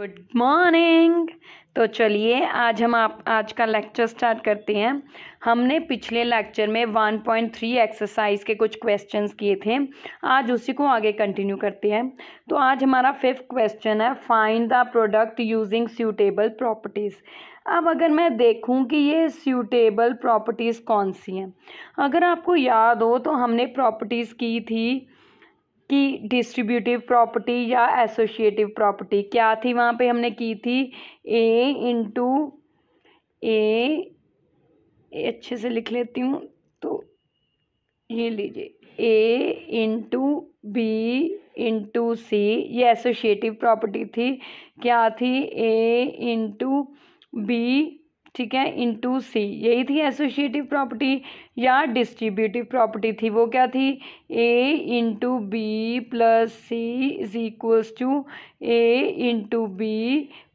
good morning तो चलिए आज हम आप आज का लेक्चर स्टार्ट करते हैं हमने पिछले लेक्चर में 1.3 एक्सरसाइज के कुछ क्वेश्चंस किए थे आज उसी को आगे कंटिन्यू करते हैं तो आज हमारा फिफ्थ क्वेश्चन है find the product using suitable properties अब अगर मैं देखूं कि ये सूटेबल प्रॉपर्टीज़ कौन सी हैं अगर आपको याद हो तो हमने प्रॉपर्टीज़ की थी कि डिस्ट्रीब्यूटिव प्रॉपर्टी या एसोशिएटिव प्रॉपर्टी क्या थी वहाँ पे हमने की थी ए इंटू ए अच्छे से लिख लेती हूँ तो ये लीजिए A into B into C ये एसोशिएटिव प्रॉपर्टी थी क्या थी ए इंटू बी ठीक है इनटू सी यही थी एसोशिएटिव प्रॉपर्टी या डिस्ट्रीब्यूटिव प्रॉपर्टी थी वो क्या थी A into B plus C is equals to A into B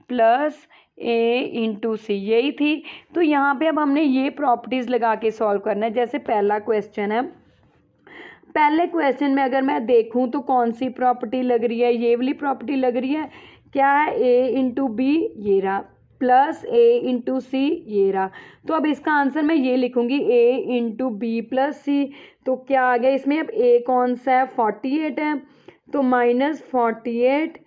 plus A into C यही थी तो यहाँ पे अब हमने ये प्रॉपर्टीज़ लगा के सॉल्व करना है जैसे पहला क्वेश्चन है पहले क्वेश्चन में अगर मैं देखूँ तो कौन सी प्रॉपर्टी लग रही है ये वाली प्रॉपर्टी लग रही है क्या है ए इंटू बी ये रहा प्लस ए इंटू सी ये रहा तो अब इसका आंसर मैं ये लिखूँगी A into B plus C तो क्या आ गया इसमें अब ए कौन सा है फोर्टी एट है तो माइनस फोर्टी एट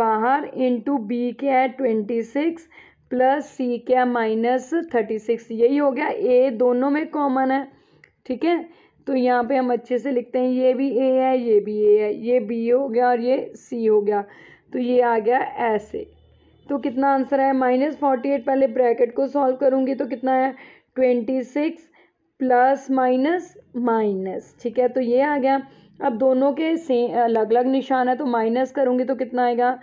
बाहर इंटू बी क्या है ट्वेंटी सिक्स प्लस सी क्या माइनस थर्टी सिक्स यही हो गया ए दोनों में कॉमन है ठीक है तो यहाँ पे हम अच्छे से लिखते हैं ये भी ए है ये भी ए है ये बी हो गया और ये सी हो गया तो ये आ गया ऐसे तो कितना आंसर है माइनस फोर्टी एट पहले ब्रैकेट को सॉल्व करूँगी तो कितना है twenty six plus minus minus ठीक है तो ये आ गया अब दोनों के से अलग अलग निशान है तो माइनस करूँगी तो कितना आएगा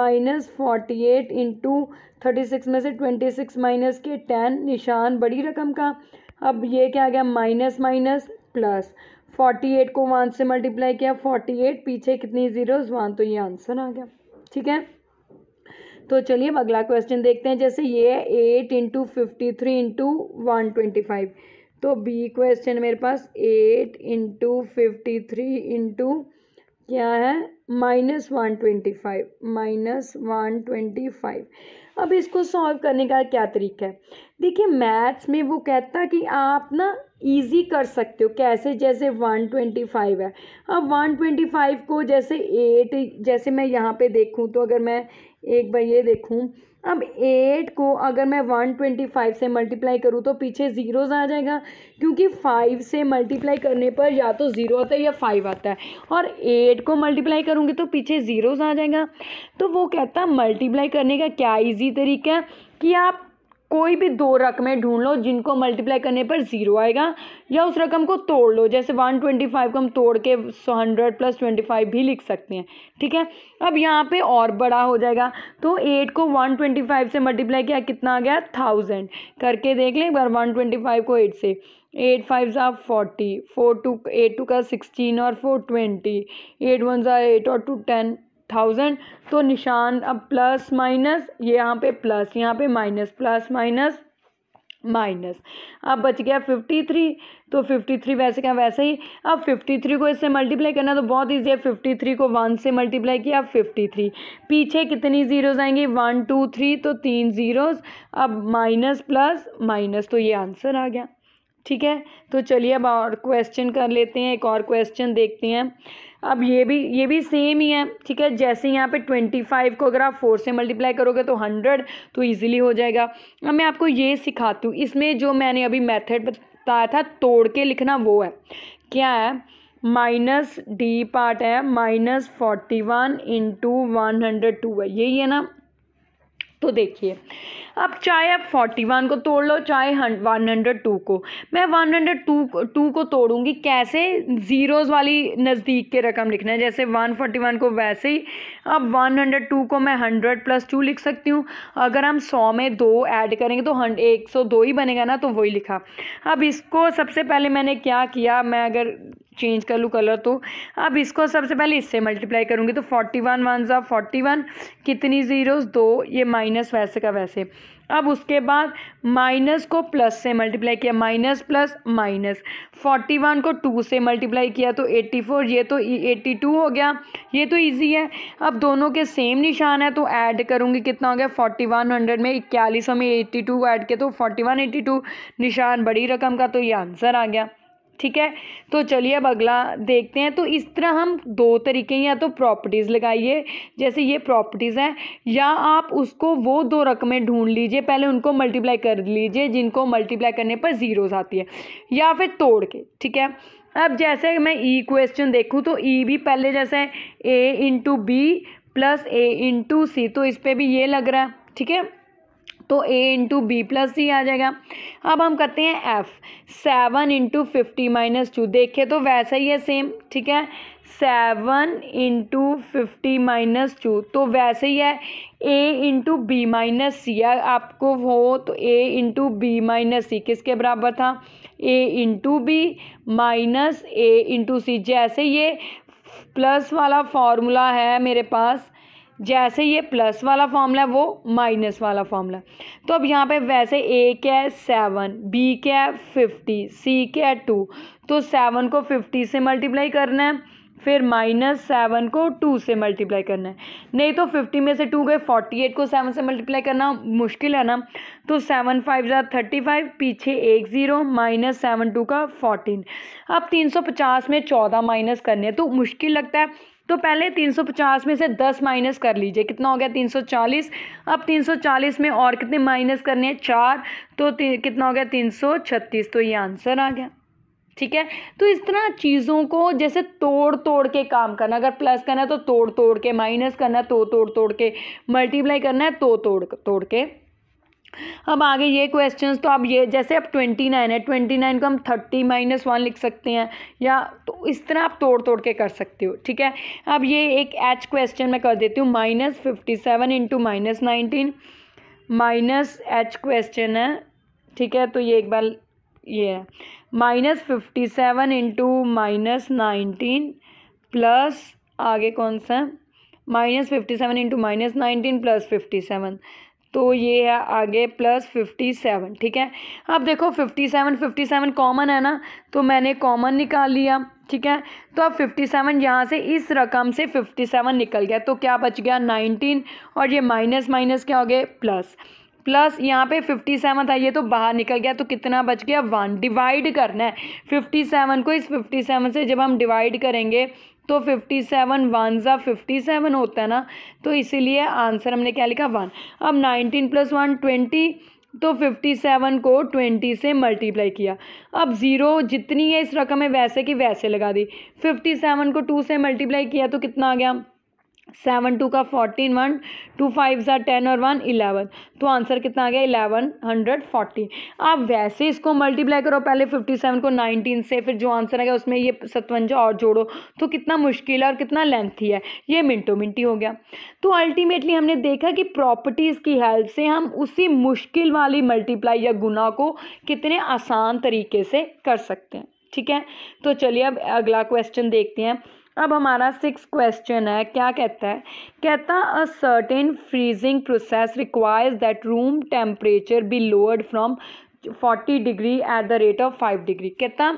minus forty eight into thirty six में से ट्वेंटी सिक्स माइनस के टेन निशान बड़ी रकम का अब ये क्या आ गया minus minus plus forty eight को वन से मल्टीप्लाई किया फोर्टी एट पीछे कितनी ज़ीरोज़ वन तो ये आंसर आ गया ठीक है तो चलिए अब अगला क्वेश्चन देखते हैं जैसे ये है eight into fifty three into one twenty five तो बी क्वेश्चन मेरे पास eight into fifty three into क्या है minus one twenty five minus one twenty five अब इसको सॉल्व करने का क्या तरीका है देखिए मैथ्स में वो कहता कि आप ना इजी कर सकते हो कैसे जैसे वन ट्वेंटी फाइव है अब वन ट्वेंटी फाइव को जैसे एट जैसे मैं यहाँ पे देखूँ तो अगर मैं एक बार ये देखूँ अब एट को अगर मैं वन ट्वेंटी फाइव से मल्टीप्लाई करूँ तो पीछे ज़ीरोज़ आ जाएगा क्योंकि फाइव से मल्टीप्लाई करने पर या तो ज़ीरो आता है या फाइव आता है और एट को मल्टीप्लाई करूँगी तो पीछे ज़ीरोज़ आ जाएगा तो वो कहता मल्टीप्लाई करने का क्या ईजी तरीका है कि आप कोई भी दो रकमें ढूंढ लो जिनको मल्टीप्लाई करने पर ज़ीरो आएगा या उस रकम को तोड़ लो जैसे वन ट्वेंटी फाइव को हम तोड़ के सौ हंड्रेड प्लस ट्वेंटी फाइव भी लिख सकते हैं ठीक है अब यहाँ पे और बड़ा हो जाएगा तो एट को वन ट्वेंटी फाइव से मल्टीप्लाई किया कितना आ गया थाउजेंड करके देख लें एक बार वन ट्वेंटी फाइव को एट से एट फाइव ज़ा forty four two eight two का सिक्सटीन और फोर ट्वेंटी एट वन ज़ा एट और टू टेन थाउजेंड तो निशान अब प्लस माइनस ये यहाँ पे प्लस यहाँ पे माइनस प्लस माइनस माइनस अब बच गया फिफ्टी थ्री तो फिफ्टी थ्री वैसे क्या वैसे ही अब फिफ्टी थ्री को इससे मल्टीप्लाई करना तो बहुत ईजी है फिफ्टी थ्री को वन से मल्टीप्लाई किया अब फिफ्टी थ्री पीछे कितनी ज़ीरोज़ आएंगी वन टू थ्री तो तीन ज़ीरोज़ अब माइनस प्लस माइनस तो ये आंसर आ गया ठीक है तो चलिए अब और क्वेश्चन कर लेते हैं एक और क्वेश्चन देखते हैं अब ये भी ये भी सेम ही है ठीक है जैसे यहाँ पे ट्वेंटी फाइव को अगर आप फोर से मल्टीप्लाई करोगे तो हंड्रेड तो इजीली हो जाएगा अब मैं आपको ये सिखाती हूँ इसमें जो मैंने अभी मेथड बताया था तोड़ के लिखना वो है क्या है माइनस डी पार्ट है minus forty one into one hundred two है यही है ना तो देखिए अब चाहे आप फोर्टी वन को तोड़ लो चाहे वन हंड्रेड टू को मैं वन हंड्रेड टू टू को तोड़ूंगी कैसे ज़ीरोज़ वाली नज़दीक के रकम लिखना है जैसे वन फोर्टी वन को वैसे ही अब वन हंड्रेड टू को मैं हंड्रेड प्लस टू लिख सकती हूँ अगर हम सौ में दो ऐड करेंगे तो हंड एक सौ दो ही बनेगा ना तो वही लिखा अब इसको सबसे पहले मैंने क्या किया मैं अगर चेंज कर लूँ कलर तो अब इसको सबसे पहले इससे मल्टीप्लाई करूँगी तो फोर्टी वन वन ज़ा फोर्टी वन कितनी ज़ीरोज़ दो ये माइनस वैसे का वैसे अब उसके बाद माइनस को प्लस से मल्टीप्लाई किया minus plus minus forty one को टू से मल्टीप्लाई किया तो एट्टी फोर ये तो एट्टी e- टू हो गया ये तो इजी है अब दोनों के सेम निशान है तो ऐड करूँगी कितना हो गया फोर्टी वन हंड्रेड में इक्यालीस में एट्टी टू ऐड किया तो फोर्टी वन एट्टी टू निशान बड़ी रकम का तो ये आंसर आ गया ठीक है तो चलिए अब अगला देखते हैं तो इस तरह हम दो तरीके या तो प्रॉपर्टीज़ लगाइए जैसे ये प्रॉपर्टीज़ हैं या आप उसको वो दो रकमें ढूंढ लीजिए पहले उनको मल्टीप्लाई कर लीजिए जिनको मल्टीप्लाई करने पर ज़ीरोज़ आती है या फिर तोड़ के ठीक है अब जैसे मैं ई क्वेश्चन देखूँ तो ई e भी पहले जैसे A into B plus A into C तो इस पर भी ये लग रहा है ठीक है तो A into B plus C आ जाएगा अब हम करते हैं F seven into fifty minus two देखिए तो वैसा ही है सेम ठीक है seven into fifty minus two तो वैसे ही है A into B minus C आपको हो तो A into B minus C किसके बराबर था A into B minus A into C जैसे ये प्लस वाला फॉर्मूला है मेरे पास जैसे ये प्लस वाला फॉर्मूला है वो माइनस वाला फॉर्मूला तो अब यहाँ पे वैसे ए क्या है सेवन बी क्या है फिफ्टी सी क्या है टू तो सेवन को फिफ्टी से मल्टीप्लाई करना है फिर माइनस सेवन को टू से मल्टीप्लाई करना है नहीं तो फिफ्टी में से टू गए फोर्टी एट को सेवन से मल्टीप्लाई करना मुश्किल है ना तो सेवन फाइव ज़्यादा थर्टी फाइव पीछे एक ज़ीरो माइनस सेवन टू का फोर्टीन अब तीन सौ पचास में चौदह माइनस करने है तो मुश्किल लगता है तो पहले 350 में से 10 माइनस कर लीजिए कितना हो गया 340 अब 340 में और कितने माइनस करने हैं चार तो कितना हो गया 336 तो ये आंसर आ गया ठीक है तो इस तरह चीज़ों को जैसे तोड़ तोड़ के काम करना अगर प्लस करना है तो तोड़ तोड़ के माइनस करना है तो तोड़ तोड़ के मल्टीप्लाई करना है तो तोड़ तोड़ के अब आगे ये क्वेश्चंस तो आप ये जैसे अब ट्वेंटी नाइन है ट्वेंटी नाइन को हम थर्टी माइनस वन लिख सकते हैं या तो इस तरह आप तोड़ तोड़ के कर सकते हो ठीक है अब ये एक एच क्वेश्चन मैं कर देती हूँ minus fifty seven into minus nineteen minus H question है ठीक है तो ये एक बार ये है minus fifty seven into minus nineteen plus आगे कौन सा minus fifty seven into minus nineteen plus fifty seven तो ये है आगे प्लस फिफ्टी सेवन ठीक है अब देखो fifty seven fifty seven common है ना तो मैंने कॉमन निकाल लिया ठीक है तो अब फिफ्टी सेवन यहाँ से इस रकम से फिफ्टी सेवन निकल गया तो क्या बच गया नाइनटीन और ये माइनस माइनस क्या हो गए प्लस प्लस यहाँ पे फिफ्टी सेवन था ये तो बाहर निकल गया तो कितना बच गया वन डिवाइड करना है फिफ्टी सेवन को इस फिफ्टी सेवन से जब हम डिवाइड करेंगे तो फिफ्टी सेवन वन ज़ा फिफ्टी सेवन होता है ना तो इसीलिए आंसर हमने क्या लिखा वन अब नाइनटीन प्लस वन ट्वेंटी तो फिफ्टी सेवन को ट्वेंटी से मल्टीप्लाई किया अब ज़ीरो जितनी है इस रकम है वैसे की वैसे लगा दी फिफ्टी सेवन को टू से मल्टीप्लाई किया तो कितना आ गया सेवन टू का फोर्टीन वन टू फाइव ज़ार टेन और वन इलेवन तो आंसर कितना आ गया इलेवन हंड्रेड फोर्टी आप वैसे इसको मल्टीप्लाई करो पहले फिफ्टी सेवन को नाइनटीन से फिर जो आंसर आ गया उसमें ये सतवंजा और जोड़ो तो कितना मुश्किल है और कितना लेंथी है ये मिनटो मिनटी हो गया तो अल्टीमेटली हमने देखा कि प्रॉपर्टीज़ की हेल्प से हम उसी मुश्किल वाली मल्टीप्लाई या गुना को कितने आसान तरीके से कर सकते हैं ठीक है तो चलिए अब अगला क्वेश्चन देखते हैं अब हमारा सिक्स क्वेश्चन है क्या कहता है कहता a certain freezing process requires that room temperature be lowered from forty degree at the rate of five degree कहता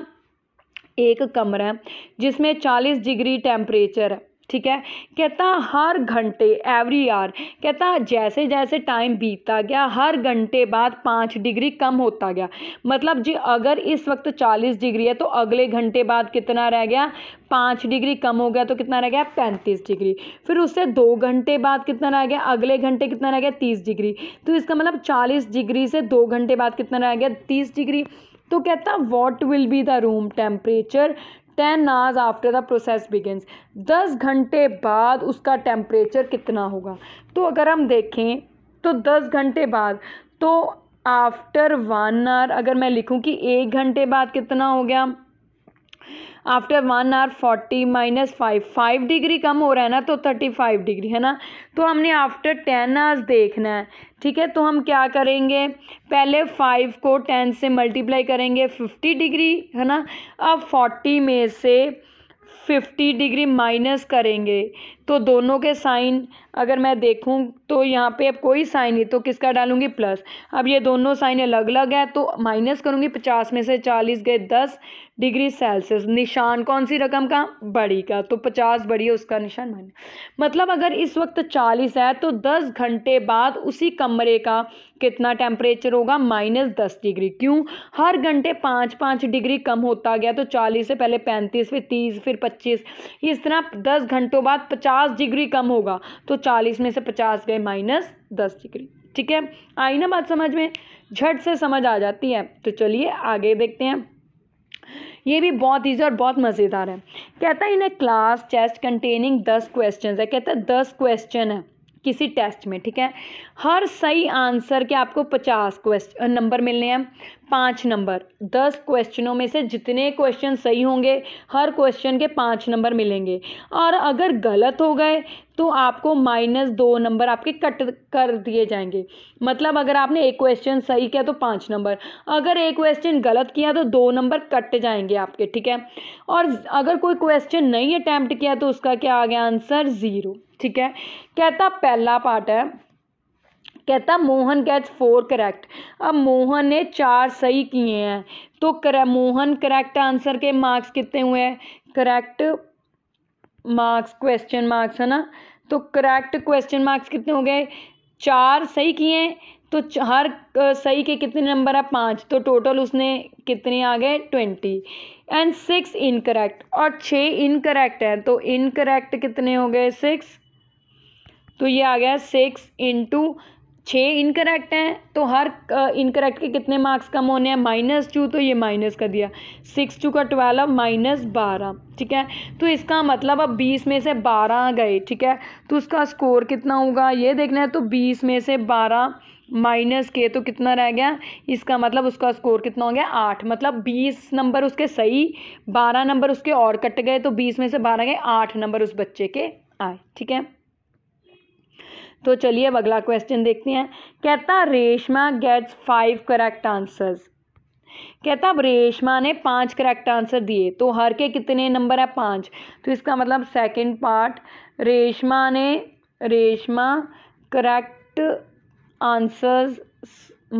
एक कमरा है जिसमें चालीस डिग्री टेम्परेचर है ठीक है कहता हर घंटे एवरी आर कहता जैसे जैसे टाइम बीतता गया हर घंटे बाद पाँच डिग्री कम होता गया मतलब जी अगर इस वक्त चालीस डिग्री है तो अगले घंटे बाद कितना रह गया पाँच डिग्री कम हो गया तो कितना रह गया पैंतीस डिग्री फिर उससे दो घंटे बाद कितना रह गया अगले घंटे कितना रह गया तीस डिग्री तो इसका मतलब चालीस डिग्री से दो घंटे बाद कितना रह गया तीस डिग्री तो कहता what will be the room temperature ten hours after the process begins दस घंटे बाद उसका टेम्परेचर कितना होगा तो अगर हम देखें तो दस घंटे बाद तो आफ्टर वन आवर अगर मैं लिखूं कि एक घंटे बाद कितना हो गया after one hour forty minus five five degree कम हो रहा है ना तो थर्टी फाइव डिग्री है ना तो हमने आफ्टर टेन आवर्स देखना है ठीक है तो हम क्या करेंगे पहले फाइव को टेन से मल्टीप्लाई करेंगे फिफ्टी डिग्री है ना अब फोर्टी में से फिफ्टी डिग्री माइनस करेंगे तो दोनों के साइन अगर मैं देखूं तो यहाँ पे अब कोई साइन नहीं तो किसका डालूंगी प्लस अब ये दोनों साइन अलग अलग है तो माइनस करूँगी पचास में से चालीस गए दस डिग्री सेल्सियस निशान कौन सी रकम का बड़ी का तो पचास बड़ी है उसका निशान माइनस मतलब अगर इस वक्त चालीस है तो दस घंटे बाद उसी कमरे का कितना टेम्परेचर होगा माइनस दस डिग्री क्यों हर घंटे पाँच पाँच डिग्री कम होता गया तो चालीस से पहले पैंतीस फिर तीस फिर पच्चीस इस तरह दस घंटों बाद पचास पचास डिग्री कम होगा तो चालीस में से पचास गए माइनस दस डिग्री ठीक है आई ना बात समझ में झट से समझ आ जाती है तो चलिए आगे देखते हैं ये भी बहुत ईजी और बहुत मज़ेदार है कहता है इन्हें क्लास चेस्ट कंटेनिंग दस क्वेश्चन है कहता है दस क्वेश्चन है किसी टेस्ट में ठीक है हर सही आंसर के आपको पचास क्वेश्चन नंबर मिलने हैं पाँच नंबर दस क्वेश्चनों में से जितने क्वेश्चन सही होंगे हर क्वेश्चन के पाँच नंबर मिलेंगे और अगर गलत हो गए तो आपको माइनस दो नंबर आपके कट कर दिए जाएंगे मतलब अगर आपने एक क्वेश्चन सही किया तो पाँच नंबर अगर एक क्वेश्चन गलत किया तो दो नंबर कट जाएंगे आपके ठीक है और अगर कोई क्वेश्चन नहीं अटैम्प्ट किया तो उसका क्या आ गया आंसर ज़ीरो ठीक है कहता पहला पार्ट है कहता मोहन गेट्स फोर करेक्ट अब मोहन ने चार सही किए हैं तो कर मोहन करेक्ट आंसर के मार्क्स कितने हुए हैं करेक्ट मार्क्स क्वेश्चन मार्क्स है ना तो करेक्ट क्वेश्चन मार्क्स कितने हो गए चार सही किए तो हर सही के कितने नंबर है पाँच तो टोटल उसने कितने आ गए ट्वेंटी एंड सिक्स इनकरेक्ट और छः इनकरेक्ट हैं तो इनकरेक्ट कितने हो गए सिक्स तो ये आ गया सिक्स इंटू छः इनकरेक्ट हैं तो हर इनकरेक्ट के कितने मार्क्स कम होने हैं माइनस टू तो ये माइनस का दिया सिक्स टू का ट्वेल्व माइनस बारह ठीक है तो इसका मतलब अब बीस में से बारह गए ठीक है तो उसका स्कोर कितना होगा ये देखना है तो बीस में से बारह माइनस के तो कितना रह गया इसका मतलब उसका स्कोर कितना हो गया आठ मतलब बीस नंबर उसके सही बारह नंबर उसके और कट गए तो बीस में से बारह गए आठ नंबर उस बच्चे के आए ठीक है तो चलिए अब अगला क्वेश्चन देखते हैं कहता Reshma gets five correct answers कहता अब रेशमा ने पांच करेक्ट आंसर दिए तो हर के कितने नंबर है पाँच तो इसका मतलब सेकंड पार्ट रेशमा ने रेशमा करेक्ट आंसर्स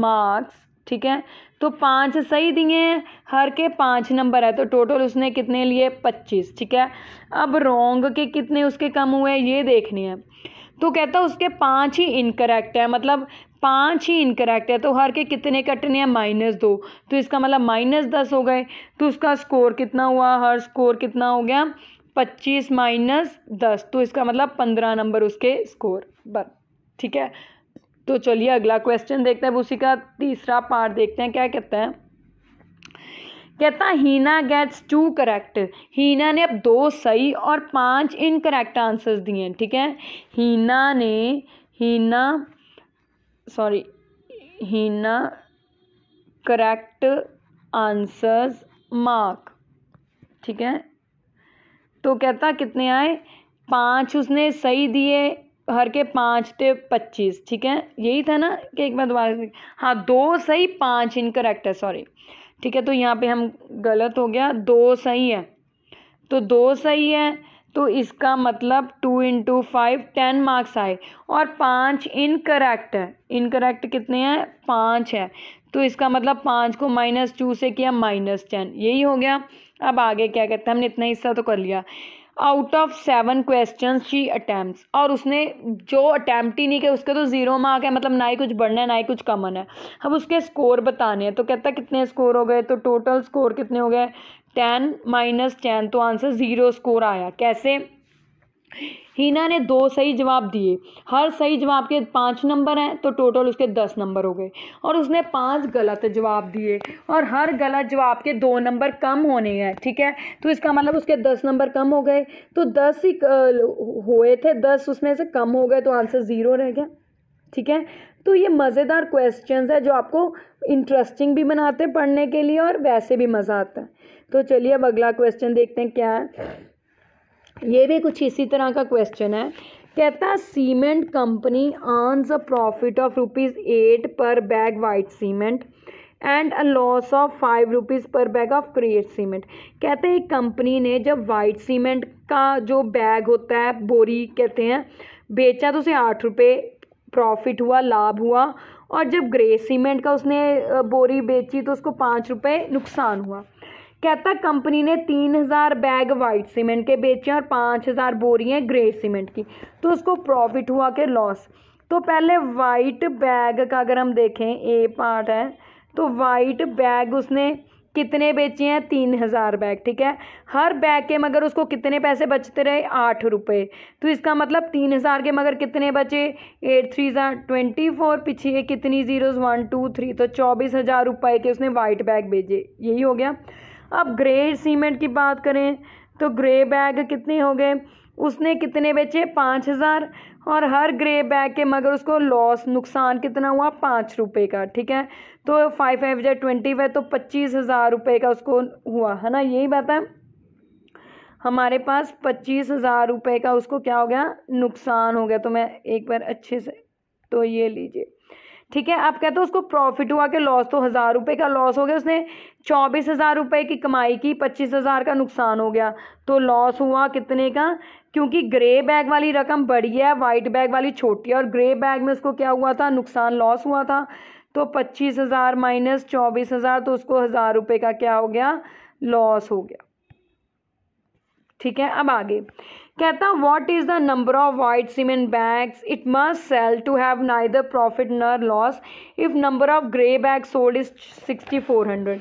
मार्क्स ठीक है तो पाँच सही दिए हैं हर के पाँच नंबर है तो टोटल उसने कितने लिए पच्चीस ठीक है अब रोंग के कितने उसके कम हुए ये देखने हैं तो कहता है उसके पाँच ही इनकरेक्ट है मतलब पाँच ही इनकरेक्ट है तो हर के कितने कटने हैं माइनस दो तो इसका मतलब माइनस दस हो गए तो उसका स्कोर कितना हुआ हर स्कोर कितना हो गया पच्चीस माइनस दस तो इसका मतलब पंद्रह नंबर उसके स्कोर बस ठीक है तो चलिए अगला क्वेश्चन देखते हैं उसी का तीसरा पार्ट देखते हैं क्या कहते हैं कहता Heena gets two correct Heena ने अब दो सही और पांच इनकरेक्ट आंसर्स दिए हैं ठीक है हीना ने Heena sorry Heena correct answers mark ठीक है तो कहता कितने आए पांच उसने सही दिए हर के पाँच थे पच्चीस ठीक है यही था ना कि एक बार दोबारा हाँ दो सही पाँच इनकरेक्ट है सॉरी ठीक है तो यहाँ पे हम गलत हो गया दो सही है तो दो सही है तो इसका मतलब two into five ten marks आए और पाँच इनकरेक्ट है इनकरेक्ट कितने हैं पाँच है तो इसका मतलब पाँच को माइनस टू से किया माइनस टेन यही हो गया अब आगे क्या कहते हैं हमने इतना हिस्सा तो कर लिया out of seven question she attempt और उसने जो अटैम्प्ट ही नहीं किया उसके तो ज़ीरो मार्क है मतलब ना ही कुछ बढ़ना है ना ही कुछ कमन है अब उसके स्कोर बताने हैं तो कहता है कितने स्कोर हो गए तो टोटल स्कोर कितने हो गए टेन माइनस टेन तो आंसर ज़ीरो स्कोर आया कैसे हीना ने दो सही जवाब दिए हर सही जवाब के पाँच नंबर हैं तो टोटल उसके दस नंबर हो गए और उसने पाँच गलत जवाब दिए और हर गलत जवाब के दो नंबर कम होने हैं ठीक है तो इसका मतलब उसके दस नंबर कम हो गए तो दस ही हुए थे दस उसमें से कम हो गए तो आंसर ज़ीरो रह गया ठीक है तो ये मज़ेदार क्वेश्चंस है जो आपको इंटरेस्टिंग भी बनाते हैं पढ़ने के लिए और वैसे भी मज़ा आता है तो चलिए अब अगला क्वेश्चन देखते हैं क्या है ये भी कुछ इसी तरह का क्वेश्चन है कहता है cement company earns a profit of rupees eight per bag white cement and a loss of five rupees per bag of create cement कहते हैं कंपनी ने जब वाइट सीमेंट का जो बैग होता है बोरी कहते हैं बेचा तो उसे आठ रुपये प्रॉफिट हुआ लाभ हुआ और जब ग्रे सीमेंट का उसने बोरी बेची तो उसको पाँच रुपये नुकसान हुआ कहता कंपनी ने तीन हज़ार बैग वाइट सीमेंट के बेचे और पाँच हज़ार हैं ग्रे सीमेंट की तो उसको प्रॉफिट हुआ कि लॉस तो पहले वाइट बैग का अगर हम देखें ए पार्ट है तो वाइट बैग उसने कितने बेचे हैं तीन हज़ार बैग ठीक है हर बैग के मगर उसको कितने पैसे बचते रहे आठ रुपये तो इसका मतलब तीन हज़ार के मगर कितने बचे एट थ्री ज़ार ट्वेंटी फोर पीछे कितनी ज़ीरोज़ वन टू थ्री तो चौबीस हज़ार रुपये के उसने वाइट बैग भेजे यही हो गया अब ग्रे सीमेंट की बात करें तो ग्रे बैग कितने हो गए उसने कितने बेचे पाँच हज़ार और हर ग्रे बैग के मगर उसको लॉस नुकसान कितना हुआ पाँच रुपये का ठीक है तो फाइव फाइव जै ट्वेंटी फाइव तो पच्चीस हज़ार रुपये का उसको हुआ है ना यही बात है हमारे पास पच्चीस हज़ार रुपये का उसको क्या हो गया नुकसान हो गया तो मैं एक बार अच्छे से तो ये लीजिए ठीक है आप कहते हो उसको प्रॉफिट हुआ कि लॉस तो हज़ार रुपये का लॉस हो गया उसने चौबीस हज़ार रुपये की कमाई की पच्चीस हज़ार का नुकसान हो गया तो लॉस हुआ कितने का क्योंकि ग्रे बैग वाली रकम बड़ी है वाइट बैग वाली छोटी है और ग्रे बैग में उसको क्या हुआ था नुकसान लॉस हुआ था तो पच्चीस हज़ार माइनस चौबीस हज़ार तो उसको हज़ार रुपये का क्या हो गया लॉस हो गया ठीक है अब आगे कहता what is the number of white cement bags it must sell to have neither profit nor loss if number of grey bag sold is sixty four hundred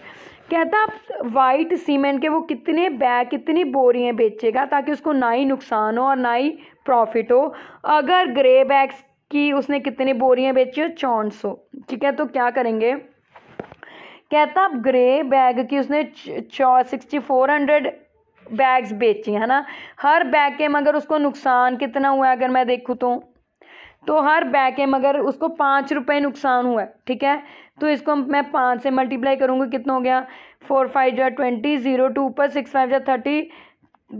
कहता आप वाइट सीमेंट के वो कितने बैग कितनी बोरियाँ बेचेगा ताकि उसको ना ही नुकसान हो और ना ही प्रॉफिट हो अगर ग्रे बैग्स की उसने कितनी बोरियाँ बेची हो चौंठ सौ ठीक है तो क्या करेंगे कहता आप ग्रे बैग की उसने सिक्सटी फोर हंड्रेड बैग्स बेची है ना हर बैग के मगर उसको नुकसान कितना हुआ है अगर मैं देखूँ तो तो हर बैग के मगर उसको पाँच रुपये नुकसान हुआ है ठीक है तो इसको मैं पाँच से मल्टीप्लाई करूँगी कितना हो गया फोर फाइव जो ट्वेंटी ज़ीरो टू पर सिक्स फाइव जो थर्टी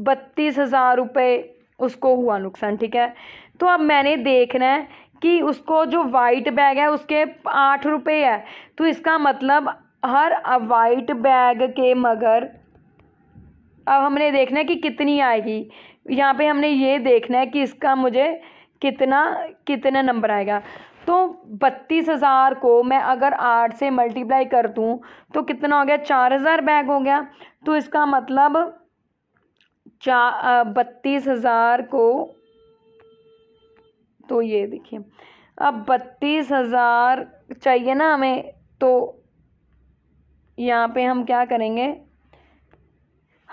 बत्तीस हज़ार रुपये उसको हुआ नुकसान ठीक है तो अब मैंने देखना है कि उसको जो वाइट बैग है उसके आठ रुपये है तो इसका मतलब हर वाइट बैग के मगर अब हमने देखना है कि कितनी आएगी यहाँ पे हमने ये देखना है कि इसका मुझे कितना कितना नंबर आएगा तो बत्तीस हज़ार को मैं अगर आठ से मल्टीप्लाई कर दूँ तो कितना हो गया चार हज़ार बैग हो गया तो इसका मतलब चा बत्तीस हज़ार को तो ये देखिए अब बत्तीस हज़ार चाहिए ना हमें तो यहाँ पे हम क्या करेंगे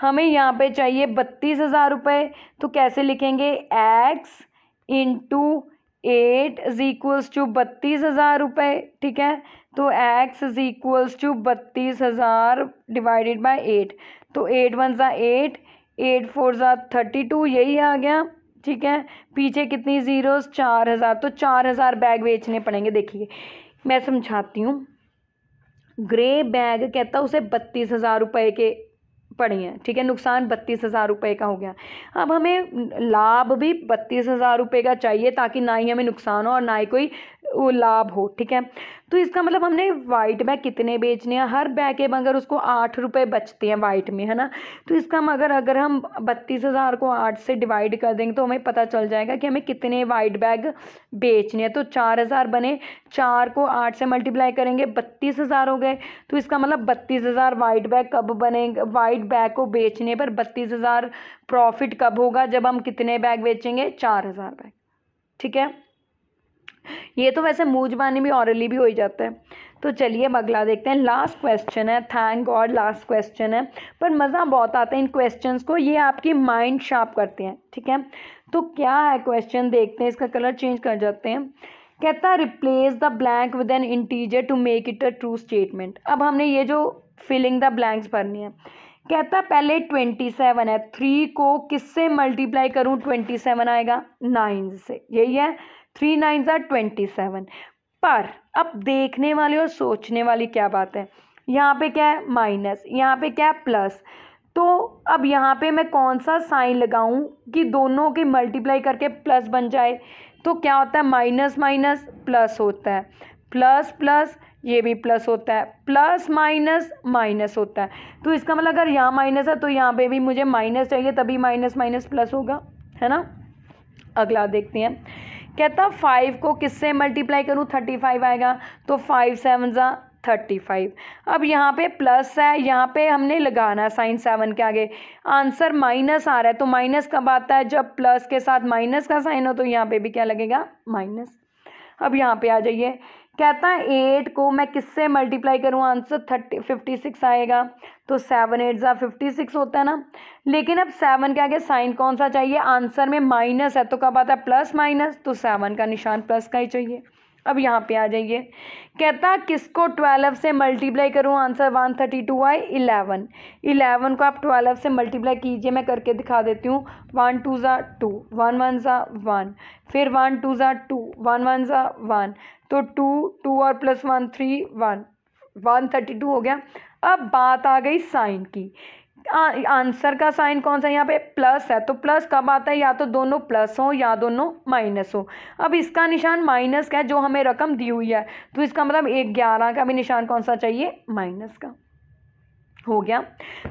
हमें यहाँ पे चाहिए बत्तीस हज़ार रुपये तो कैसे लिखेंगे X into eight is equals to बत्तीस हज़ार रुपये ठीक है तो एक्स इज इक्वल्स टू बत्तीस हज़ार डिवाइडेड बाय एट तो एट वन ज़ा एट एट फोर ज़ा थर्टी टू यही आ गया ठीक है पीछे कितनी ज़ीरोस चार हज़ार तो चार हज़ार बैग बेचने पड़ेंगे देखिए मैं समझाती हूँ ग्रे बैग कहता उसे बत्तीस हज़ार रुपये के पड़ी हैं ठीक है नुकसान बत्तीस हज़ार रुपये का हो गया अब हमें लाभ भी बत्तीस हज़ार रुपये का चाहिए ताकि ना ही हमें नुकसान हो और ना ही कोई वो लाभ हो ठीक है तो इसका मतलब हमने वाइट बैग कितने बेचने हैं हर बैग के मगर उसको आठ रुपये बचते हैं वाइट में है ना तो इसका मगर अगर हम बत्तीस हज़ार को आठ से डिवाइड कर देंगे तो हमें पता चल जाएगा कि हमें कितने वाइट बैग बेचने हैं तो चार हज़ार बने चार को आठ से मल्टीप्लाई करेंगे बत्तीस हज़ार हो गए तो इसका मतलब बत्तीस हज़ार वाइट बैग कब बनेंगे वाइट बैग को बेचने पर बत्तीस हज़ार प्रॉफिट कब होगा जब हम कितने बैग बेचेंगे चार हज़ार बैग ठीक है ये तो वैसे मूझ बानी भी औरली भी हो ही जाता है तो चलिए अब अगला देखते हैं लास्ट क्वेश्चन है थैंक गॉड लास्ट क्वेश्चन है पर मज़ा बहुत आता है इन क्वेश्चंस को ये आपकी माइंड शार्प करते हैं ठीक है तो क्या है क्वेश्चन देखते हैं इसका कलर चेंज कर जाते हैं कहता replace the blank with an integer to make it a true statement अब हमने ये जो फिलिंग द ब्लैंक्स भरनी है कहता पहले ट्वेंटी सेवन है थ्री को किससे मल्टीप्लाई करूँ ट्वेंटी सेवन आएगा नाइन से यही है थ्री नाइन ज़ार ट्वेंटी सेवन पर अब देखने वाली और सोचने वाली क्या बात है यहाँ पे क्या है माइनस यहाँ पे क्या है प्लस तो अब यहाँ पे मैं कौन सा साइन लगाऊँ कि दोनों के मल्टीप्लाई करके प्लस बन जाए तो क्या होता है माइनस माइनस प्लस होता है प्लस प्लस ये भी प्लस होता है प्लस माइनस माइनस होता है तो इसका मतलब अगर यहाँ माइनस है तो यहाँ पे भी मुझे माइनस चाहिए तभी माइनस माइनस प्लस होगा है ना अगला देखते हैं कहता फाइव को किससे मल्टीप्लाई करूँ थर्टी फाइव आएगा तो फाइव सेवन ज़ा थर्टी फाइव अब यहाँ पे प्लस है यहाँ पे हमने लगाना है साइन सेवन के आगे आंसर माइनस आ रहा है तो माइनस कब आता है जब प्लस के साथ माइनस का साइन हो तो यहाँ पे भी क्या लगेगा माइनस अब यहाँ पे आ जाइए कहता है एट को मैं किससे मल्टीप्लाई करूँ आंसर थर्टी फिफ्टी सिक्स आएगा तो सेवन एट ज़ा फिफ्टी सिक्स होता है ना लेकिन अब सेवन के आगे साइन कौन सा चाहिए आंसर में माइनस है तो कब आता है प्लस माइनस तो सेवन का निशान प्लस का ही चाहिए अब यहाँ पे आ जाइए कहता किसको ट्वेल्व से मल्टीप्लाई करूँ answer one thirty two I eleven eleven को आप ट्वेल्व से मल्टीप्लाई कीजिए मैं करके दिखा देती हूँ वन टू ज़ा टू वन वन ज़ा वन फिर वन टू ज़ा टू वन वन ज़ा वन तो टू टू और plus one three one one thirty two हो गया अब बात आ गई साइन की आंसर का साइन कौन सा यहाँ पे प्लस है तो प्लस कब आता है या तो दोनों प्लस हो या दोनों माइनस हो अब इसका निशान माइनस का है जो हमें रकम दी हुई है तो इसका मतलब एक ग्यारह का भी निशान कौन सा चाहिए माइनस का हो गया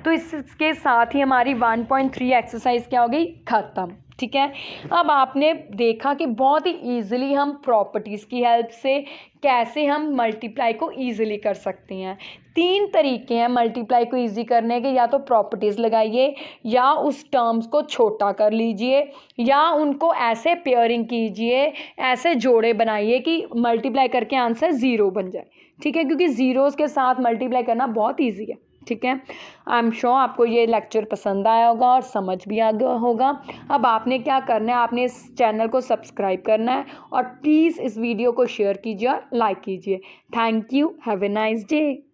तो इसके साथ ही हमारी 1.3 एक्सरसाइज क्या हो गई ख़त्म ठीक है अब आपने देखा कि बहुत ही ईजिली हम प्रॉपर्टीज़ की हेल्प से कैसे हम मल्टीप्लाई को ईजिली कर सकते हैं तीन तरीके हैं मल्टीप्लाई को ईजी करने के या तो प्रॉपर्टीज़ लगाइए या उस टर्म्स को छोटा कर लीजिए या उनको ऐसे पेयरिंग कीजिए ऐसे जोड़े बनाइए कि मल्टीप्लाई करके आंसर ज़ीरो बन जाए ठीक है क्योंकि ज़ीरोज़ के साथ मल्टीप्लाई करना बहुत ईजी है ठीक है आई एम श्योर आपको ये लेक्चर पसंद आया होगा और समझ भी आ गया होगा अब आपने क्या करना है आपने इस चैनल को सब्सक्राइब करना है और प्लीज़ इस वीडियो को शेयर कीजिए और लाइक कीजिए thank you have a nice day